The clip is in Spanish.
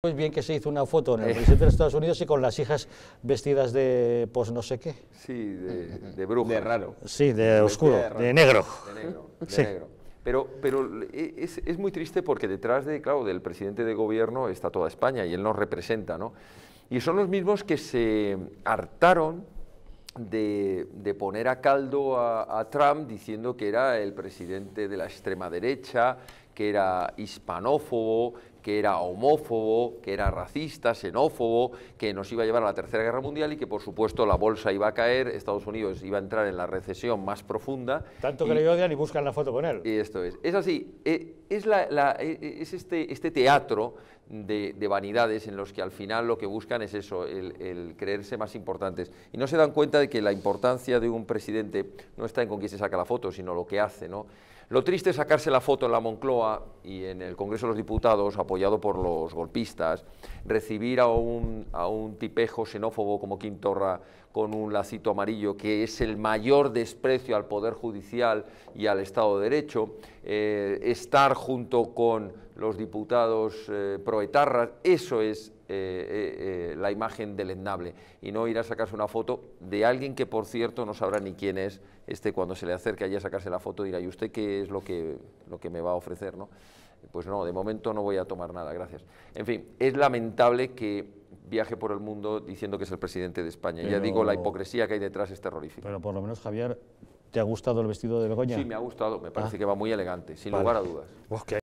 Pues bien que se hizo una foto en el presidente eh. de Estados Unidos y con las hijas vestidas de, pues no sé qué. Sí, de, bruja. De raro. Sí, de oscuro, de, negro. De negro, Pero, pero e, es, muy triste porque detrás de, claro, del presidente de gobierno está toda España y él nos representa, ¿no? Y son los mismos que se hartaron de, poner a caldo a, Trump diciendo que era el presidente de la extrema derecha, que era hispanófobo, que era homófobo, que era racista, xenófobo, que nos iba a llevar a la Tercera Guerra Mundial y que, por supuesto, la bolsa iba a caer, Estados Unidos iba a entrar en la recesión más profunda. Tanto que le odian y buscan la foto con él. Y esto es. Es así, eh, eh, es, este, este teatro de, vanidades en los que al final lo que buscan es eso, el, el, creerse más importantes. Y no se dan cuenta de que la importancia de un presidente no está en con quién se saca la foto, sino lo que hace, ¿no? Lo triste es sacarse la foto en la Moncloa y en el Congreso de los Diputados, apoyado por los golpistas, recibir a un, tipejo xenófobo como Quintorra con un lacito amarillo, que es el mayor desprecio al Poder Judicial y al Estado de Derecho, eh, estar junto con los diputados eh, proetarras, eso es eh, eh, la imagen del endable, y no ir a sacarse una foto de alguien que, por cierto, no sabrá ni quién es, este cuando se le acerque allí a sacarse la foto dirá, ¿y usted qué es lo que, lo que me va a ofrecer? ¿no? Pues no, de momento no voy a tomar nada, gracias. En fin, es lamentable que viaje por el mundo diciendo que es el presidente de España. ya digo, la hipocresía que hay detrás es terrorífica. Pero por lo menos, Javier, ¿te ha gustado el vestido de Begoña? Sí, me ha gustado, me parece ah. que va muy elegante, sin lugar a dudas.